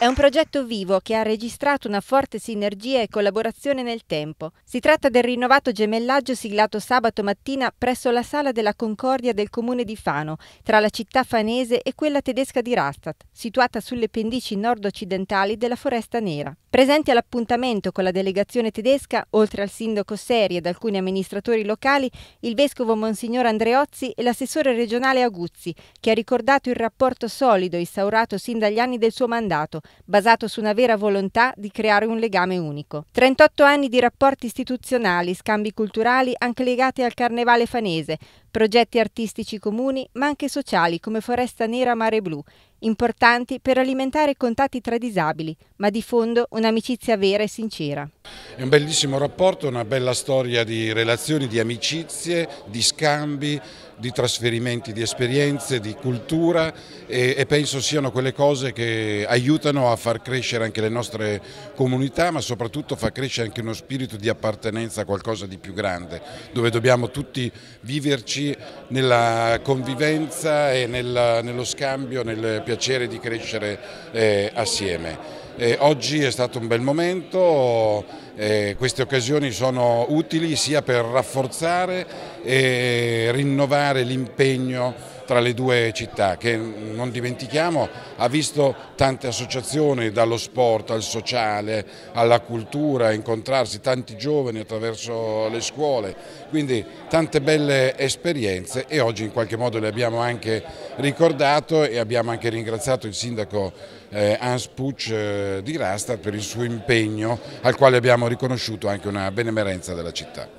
È un progetto vivo che ha registrato una forte sinergia e collaborazione nel tempo. Si tratta del rinnovato gemellaggio siglato sabato mattina presso la Sala della Concordia del comune di Fano, tra la città fanese e quella tedesca di Rastatt, situata sulle pendici nord-occidentali della Foresta Nera. Presenti all'appuntamento con la delegazione tedesca, oltre al sindaco Seri ed alcuni amministratori locali, il vescovo Monsignor Andreozzi e l'assessore regionale Aguzzi, che ha ricordato il rapporto solido instaurato sin dagli anni del suo mandato basato su una vera volontà di creare un legame unico. 38 anni di rapporti istituzionali, scambi culturali anche legati al carnevale fanese, progetti artistici comuni ma anche sociali come Foresta Nera Mare Blu, importanti per alimentare contatti tra disabili, ma di fondo un'amicizia vera e sincera. È un bellissimo rapporto, una bella storia di relazioni, di amicizie, di scambi, di trasferimenti di esperienze, di cultura e, e, penso siano quelle cose che aiutano a far crescere anche le nostre comunità ma soprattutto fa crescere anche uno spirito di appartenenza a qualcosa di più grande dove dobbiamo tutti viverci nella convivenza e nella, nello scambio, nel piacere di crescere eh, assieme. Eh, oggi è stato un bel momento, eh, queste occasioni sono utili sia per rafforzare e rinnovare sottolineare l'impegno tra le due città che non dimentichiamo ha visto tante associazioni dallo sport al sociale alla cultura incontrarsi tanti giovani attraverso le scuole quindi tante belle esperienze e oggi in qualche modo le abbiamo anche ricordato e abbiamo anche ringraziato il sindaco eh, Hans Pucci eh, di Rasta per il suo impegno al quale abbiamo riconosciuto anche una benemerenza della città.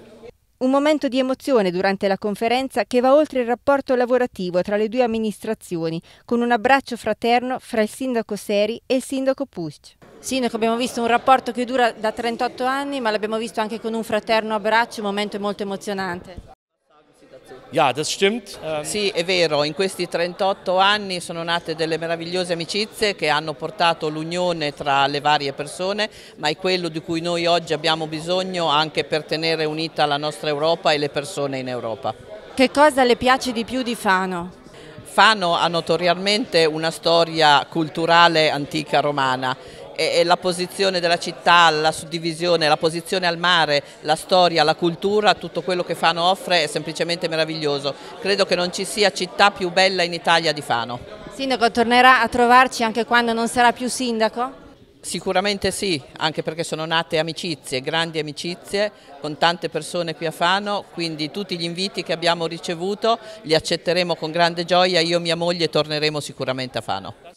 Un momento di emozione durante la conferenza che va oltre il rapporto lavorativo tra le due amministrazioni, con un abbraccio fraterno fra il sindaco Seri e il sindaco Pusch. Sindaco, abbiamo visto un rapporto che dura da 38 anni, ma l'abbiamo visto anche con un fraterno abbraccio, un momento molto emozionante. Ja, das stimmt. Ähm, sì, è vero, in questi 38 anni sono nate delle meravigliose amicizie che hanno portato l'unione tra le varie persone, ma è quello di cui noi oggi abbiamo bisogno anche per tenere unita la nostra Europa e le persone in Europa. Che cosa le piace di più di Fano? Fano ha notoriamente una storia culturale antica romana e, la posizione della città, la suddivisione, la posizione al mare, la storia, la cultura, tutto quello che Fano offre è semplicemente meraviglioso. Credo che non ci sia città più bella in Italia di Fano. Sindaco, tornerà a trovarci anche quando non sarà più sindaco? Sicuramente sì, anche perché sono nate amicizie, grandi amicizie con tante persone qui a Fano, quindi tutti gli inviti che abbiamo ricevuto li accetteremo con grande gioia, io e mia moglie torneremo sicuramente a Fano.